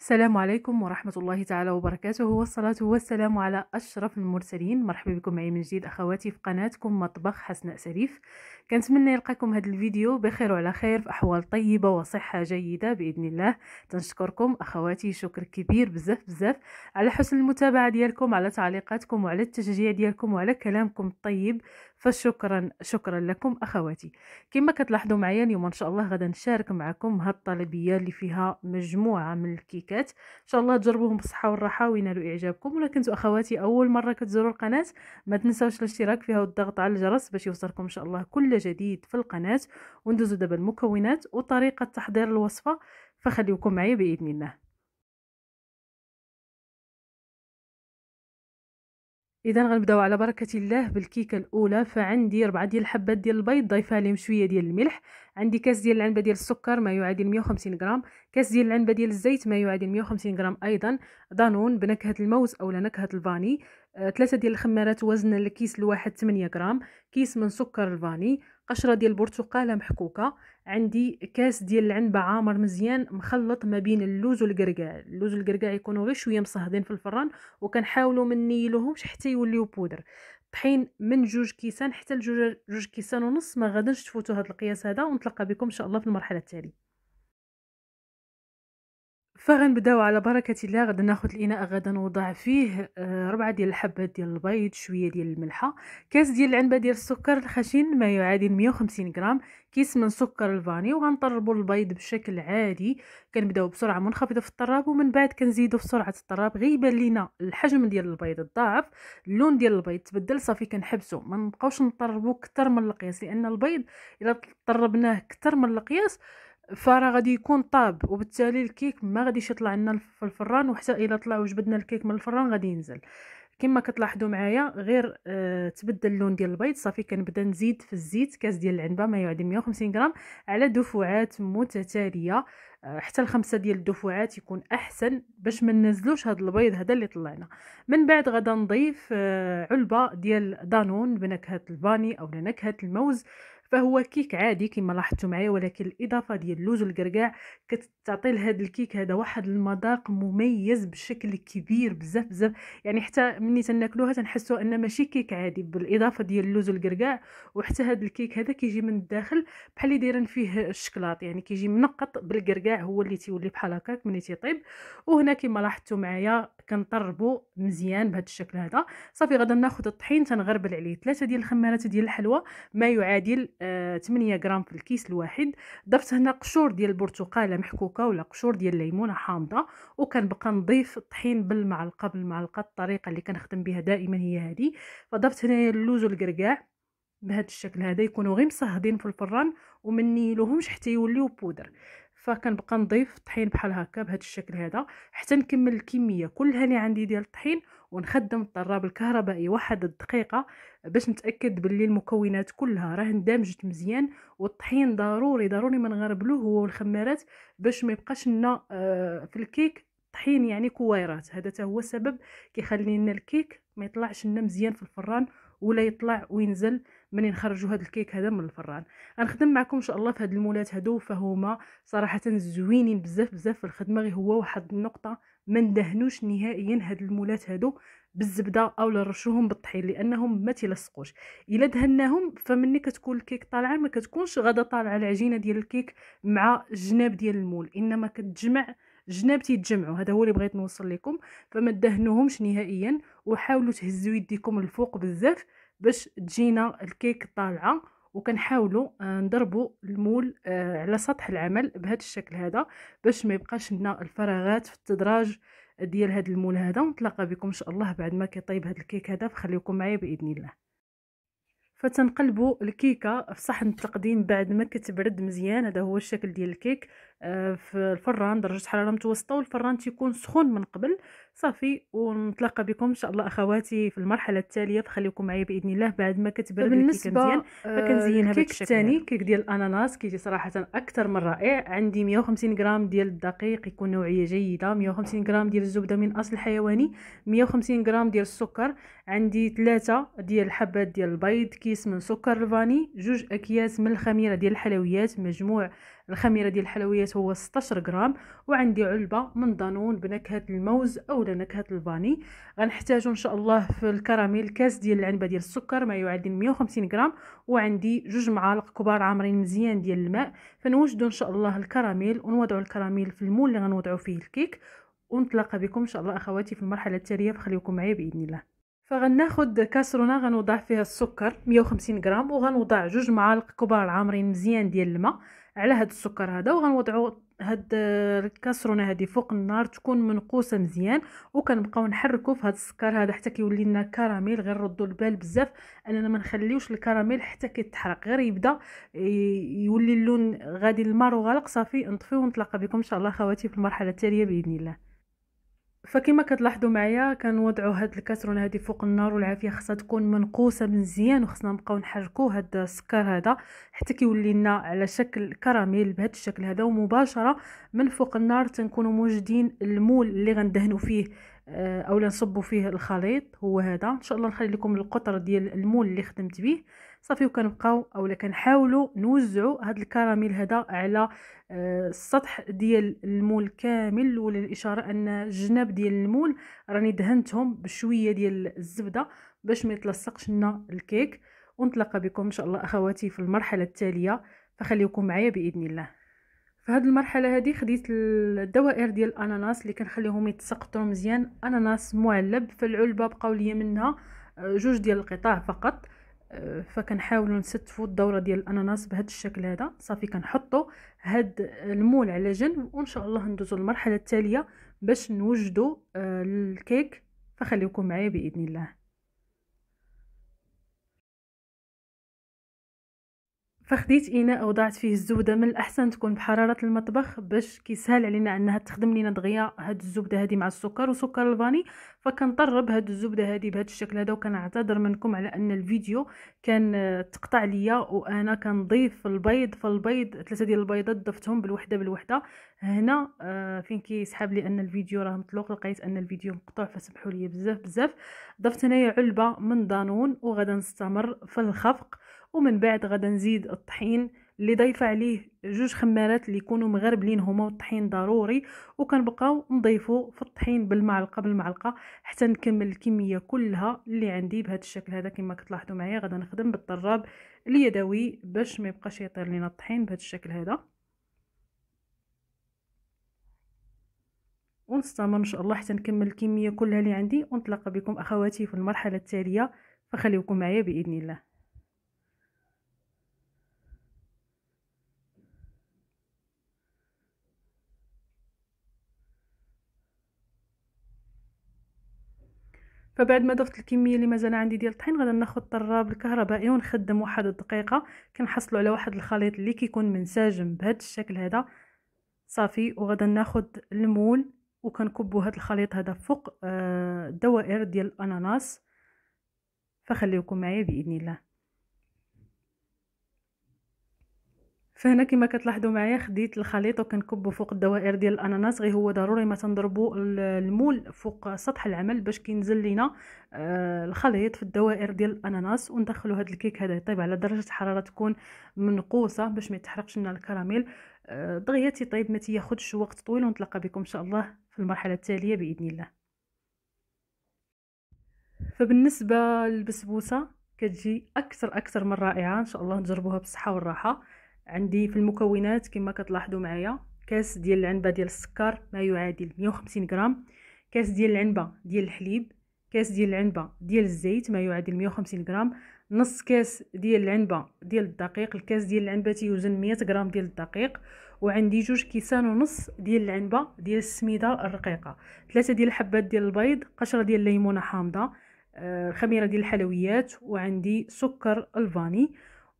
السلام عليكم ورحمة الله تعالى وبركاته والصلاة والسلام على أشرف المرسلين مرحبا بكم معي من جديد أخواتي في قناتكم مطبخ حسناء سريف كنتمنى يلقاكم هذا الفيديو بخير وعلى خير في احوال طيبه وصحه جيده باذن الله تنشكركم اخواتي شكر كبير بزاف بزاف على حسن المتابعه ديالكم على تعليقاتكم وعلى التشجيع ديالكم وعلى كلامكم الطيب فشكرا شكرا لكم اخواتي كما كتلاحظوا معايا اليوم ان شاء الله غدا نشارك معكم هاد الطلبيه اللي فيها مجموعه من الكيكات ان شاء الله تجربوهم بالصحه والراحه وينالوا اعجابكم ولا كنتوا اخواتي اول مره كتزوروا القناه ما تنساوش الاشتراك فيها والضغط على الجرس باش يوصلكم ان شاء الله كل جديد في القناة وندوزو دابا المكونات وطريقة تحضير الوصفة فخليكم معي بإذن الله اذا غنبداو على بركه الله بالكيكه الاولى فعندي ربعة ديال الحبات ديال البيض ضايفه لهم شويه ديال الملح عندي كاس ديال العنبه ديال السكر ما يعادل 150 غرام كاس ديال العنبه ديال الزيت ما يعادل 150 غرام ايضا دانون بنكهه الموز او نكهه الفاني ثلاثة ديال الخمارات وزن الكيس الواحد 8 غرام كيس من سكر الفاني قشرة ديال البرتقالة محكوكة عندي كاس ديال العنبة عامر مزيان مخلط ما بين اللوز والقرقاع اللوز والقرقاع يكونوا غير شوية مصهدين في الفران وكنحاولوا ما نيلوهمش حتى يوليو بودر طحين من جوج كيسان حتى لجوج كيسان ونص ما غادنش تفوتوا هذا القياس هذا ونتلقى بكم ان شاء الله في المرحله التاليه فغنبداو على بركه الله غادي ناخذ الاناء غادي نوضع فيه آه، ربعه ديال الحبات ديال البيض شويه ديال الملحه كاس ديال العنبه ديال السكر الخشن ما يعادل 150 غرام كيس من سكر الفاني وغنطربوا البيض بشكل عادي كنبداو بسرعه منخفضه في الطراب ومن بعد كنزيدو في سرعه الطراب غيبان لينا الحجم ديال البيض الضعف اللون ديال البيض تبدل صافي كنحبسو ما نبقاوش نطربو كتر من القياس لان البيض الا طربناه كتر من القياس فراه غادي يكون طاب وبالتالي الكيك ما غاديش يطلع لنا في الفران وحتى الا طلع وجبدنا الكيك من الفران غادي ينزل كما كتلاحظوا معايا غير آه تبدل اللون ديال البيض صافي كنبدا نزيد في الزيت كاس ديال العنبه ما يعادل 150 غرام على دفعات متتاليه آه حتى الخمسه ديال الدفعات يكون احسن باش ما ننزلوش هذا البيض هذا اللي طلعنا من بعد غدا نضيف آه علبه ديال دانون بنكهه الفاني او نكهه الموز فهو كيك عادي كما لاحظتوا معايا ولكن الاضافه ديال اللوز والكركاع كتعطي لهذا الكيك هذا واحد المذاق مميز بشكل كبير بزاف بزاف يعني حتى ملي تناكلوها تنحسوا ان ماشي كيك عادي بالاضافه ديال اللوز والكركاع وحتى هذا الكيك هذا كيجي من الداخل بحال اللي دايرين فيه الشكلاط يعني كيجي منقط بالكركاع هو اللي تيولي بحال هكاك ملي تيطيب وهنا كما لاحظتوا معايا كنطربو مزيان بهذا الشكل هذا صافي غادي ناخذ الطحين تنغربل عليه ثلاثه ديال الخمارات ديال الحلوى ما يعادل آه 8 غرام في الكيس الواحد ضفت هنا قشور ديال البرتقاله محكوكه ولا قشور ديال الليمونه حامضه وكنبقى نضيف الطحين بالمعلقه بالمعلقه الطريقه اللي كنخدم بها دائما هي هذه فضفت هنايا اللوز والكركاع بهذا الشكل هذا يكونوا غير مصهدين في الفران وما نيلوهمش حتى يوليو بودر فكنبقى نضيف الطحين بحال هكا بهذا الشكل هذا حتى نكمل الكميه كلها اللي عندي ديال الطحين ونخدم الطراب الكهربائي واحد الدقيقه باش نتاكد باللي المكونات كلها راه اندمجت مزيان والطحين ضروري ضروري ما نغربلوه هو الخمارات باش ما يبقاش لنا آه، في الكيك طحين يعني كويرات هذا حتى هو السبب كيخلي لنا الكيك ما يطلعش لنا مزيان في الفران ولا يطلع وينزل منين نخرجوا هذا الكيك هذا من الفران غنخدم معكم ان شاء الله في هاد المولات هادو فهما صراحه زوينين بزاف بزاف في الخدمه غير هو واحد النقطه ما ندهنوش نهائيا هاد المولات هادو بالزبده او نرشوهم بالطحين لانهم ما تلصقوش الا دهناهم فمني كتكون الكيك طالعه ما كتكونش غدا طالعه العجينه ديال الكيك مع الجناب ديال المول انما كتجمع جناب تيتجمعوا هذا هو اللي بغيت نوصل لكم فما دهنوهمش نهائيا وحاولوا تهزوا يديكم الفوق بزاف باش تجينا الكيك طالعه وكنحاولوا آه، نضربوا المول آه، على سطح العمل بهذا الشكل هذا باش ما يبقاش لنا الفراغات في التدراج ديال هذا المول هذا ونتلاقى بكم ان شاء الله بعد ما كيطيب هذا الكيك هذا فخليكم معايا باذن الله فتنقلبوا الكيكه في صحن التقديم بعد ما كتبرد مزيان هذا هو الشكل ديال الكيك آه، في الفران درجه حراره متوسطه والفران تيكون سخون من قبل صافي ونتلاقى بكم ان شاء الله اخواتي في المرحله التاليه فخليكم معايا باذن الله بعد ما كتبرد الكيكه مزيان آه، فكنزينها بالكيك الثاني كيك ديال الاناناس كيجي صراحه اكثر من رائع عندي 150 غرام ديال الدقيق يكون نوعيه جيده 150 غرام ديال الزبده من اصل حيواني 150 غرام ديال السكر عندي ثلاثة ديال الحبات ديال البيض كيس من سكر الفاني جوج اكياس من الخميره ديال الحلويات مجموع الخميره ديال الحلويات هو 16 غرام وعندي علبه من دانون بنكهه الموز اولا نكهه الفاني غنحتاجو ان شاء الله في الكراميل كاس ديال العنبه ديال السكر ما يعادل 150 غرام وعندي جوج معالق كبار عامرين مزيان ديال الماء فنوجدو ان شاء الله الكراميل ونوضعو الكراميل في المول اللي غنوضعو فيه الكيك ونتلاقى بكم ان شاء الله اخواتي في المرحله التاليه فخليكم معايا باذن الله فغناخد كاسرونه غنوضع فيها السكر 150 غرام وغنوضع جوج معالق كبار عامرين مزيان ديال الماء على هاد السكر هذا وغنوضعوا هاد آه، الكاسرونه هادي فوق النار تكون منقوسه مزيان وكنبقاو نحركو في هاد السكر هذا حتى كيولي لنا كراميل غير ردوا البال بزاف اننا ما نخليوش الكراميل حتى كيتحرق غير يبدا يولي اللون غادي المار وغلق صافي نطفيو ونتلاقى بكم ان شاء الله خواتي في المرحله التاليه باذن الله فكما كتلاحظوا معايا كنوضعوا هاد الكاسرون هادي فوق النار والعافيه خصها تكون منقوسه مزيان وخصنا نبقاو نحركوا هاد السكر هذا حتى كيولي لنا على شكل كراميل بهذا الشكل هذا ومباشره من فوق النار تنكونوا موجدين المول اللي غندهنوا فيه آه، اولا نصبوا فيه الخليط هو هذا ان شاء الله نخلي لكم القطر ديال المول اللي خدمت به صافي وكنبقاو اولا كنحاولوا نوزعوا هذا الكراميل هذا على آه، السطح ديال المول كامل ولا الاشاره ان الجناب ديال المول راني دهنتهم بشويه ديال الزبده باش ما يتلصقش لنا الكيك ونتلاقى بكم ان شاء الله اخواتي في المرحله التاليه فخليكم معايا باذن الله في هذه المرحله هذه خديت الدوائر ديال الاناناس اللي كنخليهم يتسقطوا مزيان اناناس معلب فالعلبه بقاو ليا منها آه، جوج ديال القطاع فقط فكنحاولوا نستفوا الدوره ديال الاناناس بهذا الشكل هذا صافي كنحطوا هاد المول على جنب وان شاء الله ندوزوا للمرحله التاليه باش نوجدوا آه، الكيك فخليكم معايا باذن الله فخديت اناء وضعت فيه الزبده من الاحسن تكون بحراره المطبخ باش كيسهل علينا انها تخدم لينا دغيا هاد الزبده هادي مع السكر وسكر الفاني فكنطرب هاد الزبده هادي بهاد الشكل هذا وكنعتذر منكم على ان الفيديو كان آه، تقطع ليا وانا كنضيف البيض فالبيض ثلاثه ديال البيضات ضفتهم بالوحده بالوحده هنا آه، فين كيسحاب لي ان الفيديو راه مطلوق لقيت ان الفيديو مقطوع فسمحوا لي بزاف بزاف ضفت هنايا علبه من دانون وغادا نستمر في الخفق ومن بعد غدا نزيد الطحين اللي ضيف عليه جوج خمارات اللي يكونوا مغربلين هما والطحين ضروري وكنبقاو نضيفو في الطحين بالمعلقه بالمعلقه حتى نكمل الكميه كلها اللي عندي بهذا الشكل هذا كما كتلاحظوا معايا غدا نخدم بالطراب اليدوي باش ما يبقاش يطير لينا الطحين بهذا الشكل هذا ونستمر ان شاء الله حتى نكمل الكميه كلها اللي عندي ونتلاقى بكم اخواتي في المرحله التاليه فخليكم معايا باذن الله فبعد ما ضفت الكميه اللي مازال عندي ديال الطحين غادي ناخذ طراب الكهربائي ونخدم واحد الدقيقه كنحصلوا على واحد الخليط اللي كيكون منسجم بهذا الشكل هذا صافي وغادي ناخذ المول وكنكبوا هذا الخليط هذا فوق آه، الدوائر ديال الاناناس فخليكم معايا باذن الله فهنا كما كتلاحظوا معايا خديت الخليط وكنكبو فوق الدوائر ديال الاناناس غير هو ضروري ما تنضربوا المول فوق سطح العمل باش كينزل لينا آه، الخليط في الدوائر ديال الاناناس وندخلوا هذا الكيك هذا يطيب على درجه حراره تكون منقوصه باش ما يتحرقش لنا الكراميل آه، دغيا تيطيب ما تياخذش وقت طويل ونتلاقى بكم ان شاء الله في المرحله التاليه باذن الله فبالنسبه للبسبوسه كتجي اكثر اكثر من رائعه ان شاء الله نجربوها بالصحه والراحه عندي في المكونات كما كتلاحظوا معايا كاس ديال العنبه ديال السكر ما يعادل 150 غرام كاس ديال العنبه ديال الحليب كاس ديال العنبه ديال الزيت ما يعادل 150 غرام نص كاس ديال العنبه ديال الدقيق الكاس ديال العنبه تيوزن 100 غرام ديال الدقيق وعندي جوج كيسان ونص ديال العنبه ديال السميده الرقيقه ثلاثه ديال الحبات ديال البيض قشره ديال الليمونه حامضه الخميره خميره ديال الحلويات وعندي سكر الفاني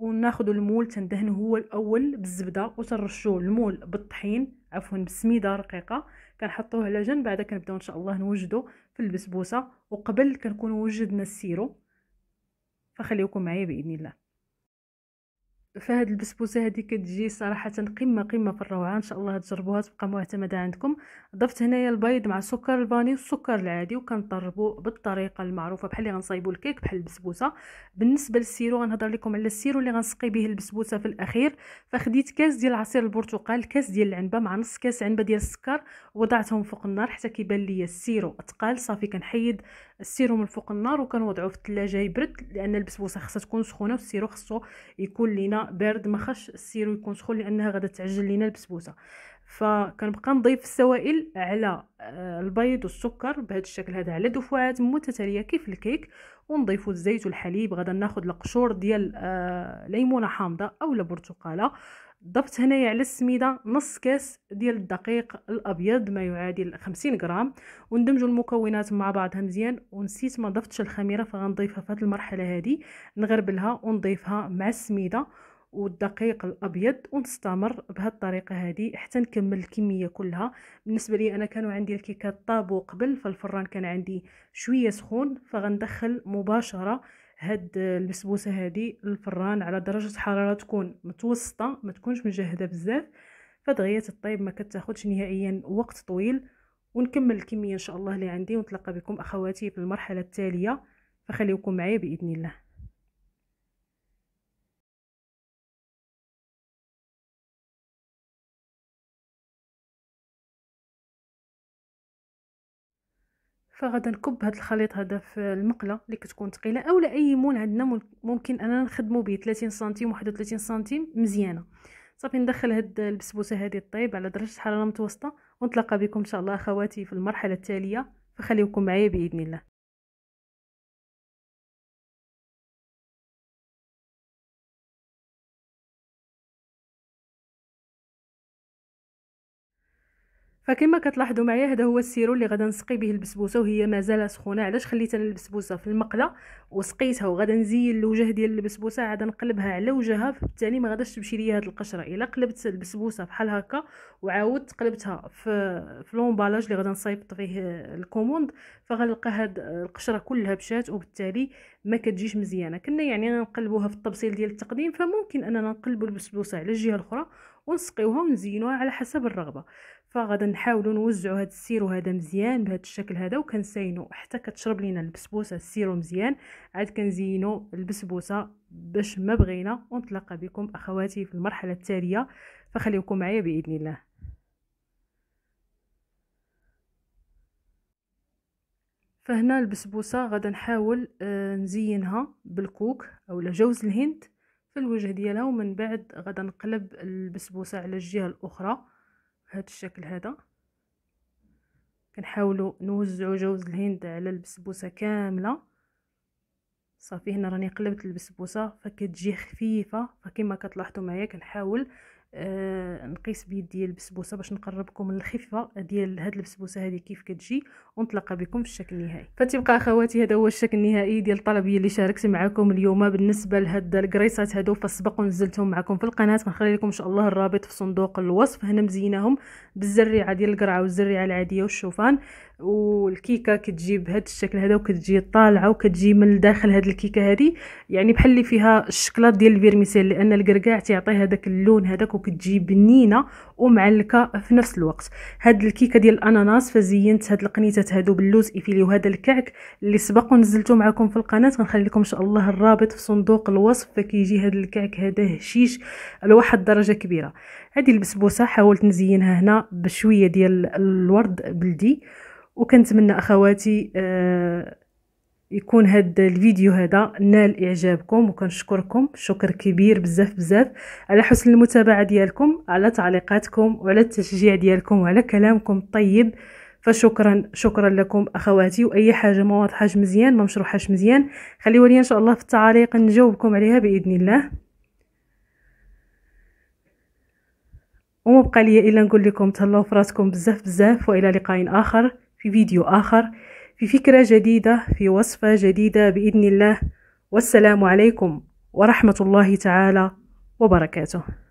وناخذ المول تندهنه هو الاول بالزبده وترشوا المول بالطحين عفوا بسميده رقيقه كنحطوه على جنب بعدا كنبداو ان شاء الله نوجدو في البسبوسه وقبل كنكونوا وجدنا السيرو فخليكم معايا باذن الله فهاد البسبوسه هذه كتجي صراحه قمه قمه في الروعه ان شاء الله تجربوها تبقى معتمده عندكم ضفت هنايا البيض مع سكر الفاني والسكر العادي وكنطربو بالطريقه المعروفه بحال اللي غنصايبو الكيك بحال البسبوسه بالنسبه للسيرو غنهضر لكم على السيرو اللي غنسقي به البسبوسه في الاخير فخديت كاس ديال عصير البرتقال كاس ديال العنبه مع نص كاس عنبه ديال السكر وضعتهم فوق النار حتى كيبان ليا السيرو تقال صافي كنحيد السيرو من فوق النار وكنوضعو في الثلاجه يبرد لان البسبوسه خاصها تكون سخونه والسيرو خاصو يكون لينا بارد ما خاش السيرو يكون سخون لانها غادا تعجل لينا البسبوسه فكنبقى نضيف السوائل على آه، البيض والسكر بهذا الشكل هذا على دفعات متتاليه كيف الكيك ونضيف الزيت والحليب غادا ناخذ القشور ديال آه، ليمونه حامضه اولا برتقاله ضفت هنايا على السميده نص كاس ديال الدقيق الابيض ما يعادل 50 غرام وندمجوا المكونات مع بعضها مزيان ونسيت ما ضفتش الخميره فغنضيفها في هذه المرحله هذه نغربلها ونضيفها مع السميده والدقيق الابيض ونستمر الطريقه هذه حتى نكمل الكميه كلها بالنسبه لي انا كانوا عندي الكيكات طابو قبل فالفران كان عندي شويه سخون فغندخل مباشره هاد البسبوسه هذه الفران على درجه حراره تكون متوسطه ما تكونش مجهده بزاف فدغيا الطيب ما كتاخذش نهائيا وقت طويل ونكمل الكميه ان شاء الله اللي عندي ونتلقى بكم اخواتي في المرحله التاليه فخليكم معايا باذن الله فغادا نكب هاد الخليط هذا في المقله اللي كتكون ثقيله اولا اي مول عندنا ممكن اننا نخدمو به 30 سنتيم 31 سنتيم مزيانه صافي ندخل هاد البسبوسه هادي طيب على درجه حراره متوسطه ونتلاقى بكم ان شاء الله اخواتي في المرحله التاليه فخليكم معايا باذن الله فكما كتلاحظوا معايا هذا هو السيرو اللي غدا نسقي به البسبوسه وهي مازال سخونه علاش خليت انا البسبوسه في المقله وسقيتها وغدا نزين الوجه ديال البسبوسه عاد نقلبها على وجهها فبالتالي ما غاداش تمشي ليا هاد القشره الا قلبت البسبوسه بحال هكا وعاودت قلبتها في في لومبالاج اللي غدا نصيفط فيه الكوموند فغنلقى هاد القشره كلها مشات وبالتالي ما كتجيش مزيانه كنا يعني نقلبوها في الطبسيل ديال التقديم فممكن اننا نقلبوا البسبوسه على الجهه الاخرى ونسقيوها ونزينوها على حسب الرغبه فغادا نحاولوا نوزعوا هذا السيرو هذا مزيان بهذا الشكل هذا وكنساينو حتى كتشرب لينا البسبوسه السيرو مزيان عاد كنزينو البسبوسه باش ما بغينا ونتلاقى بكم اخواتي في المرحله التاليه فخليكم معايا باذن الله فهنا البسبوسه غادا نحاول آه، نزينها بالكوك اولا جوز الهند في الوجه ديالها ومن بعد غادا نقلب البسبوسه على الجهه الاخرى بهذا الشكل هذا كنحاولوا نوزعوا جوز الهند على البسبوسه كامله صافي هنا راني قلبت البسبوسه فكتجي خفيفه فكما كتلاحظوا معايا كنحاول آه نقيس بيد ديال البسبوسه باش نقربكم الخفه ديال هاد البسبوسه هادي كيف كتجي ونتلاقى بكم في الشكل النهائي فتبقى اخواتي هذا هو الشكل النهائي ديال الطلبيه اللي شاركت معكم اليوم بالنسبه لهاد الكريسات هادو فسبق ونزلتهم معكم في القناه غنخلي لكم ان شاء الله الرابط في صندوق الوصف هنا مزيناهم بالزريعه ديال القرعه والزريعه العاديه والشوفان والكيكه كتجي بهذا الشكل هذا وكتجي طالعه وكتجي من داخل هاد الكيكه هذه يعني بحال اللي فيها الشكلاط ديال الفيرميسيل لان الكركاع تيعطي هذاك اللون هذاك وكتجي بنينه ومعلكه في نفس الوقت هاد الكيكه ديال الاناناس فزينت هاد القنيتات هادو باللوز ايفيلي وهذا الكعك اللي سبق ونزلته معكم في القناه غنخلي لكم ان شاء الله الرابط في صندوق الوصف فكيجي هاد الكعك هذا هشيش لواحد الدرجه كبيره هذه البسبوسه حاولت نزينها هنا بشويه ديال الورد بلدي وكنتمنى اخواتي آه، يكون هاد الفيديو هذا نال اعجابكم وكنشكركم شكر كبير بزاف بزاف على حسن المتابعه ديالكم على تعليقاتكم وعلى التشجيع ديالكم وعلى كلامكم الطيب فشكرا شكرا لكم اخواتي واي حاجه ما واضحاش مزيان ما مشروحاش مزيان خليوا لي ان شاء الله في التعاليق نجاوبكم عليها باذن الله وما بقى لي الا نقول لكم تهلاو فراسكم بزاف بزاف والى لقاء اخر في فيديو آخر في فكرة جديدة في وصفة جديدة بإذن الله والسلام عليكم ورحمة الله تعالى وبركاته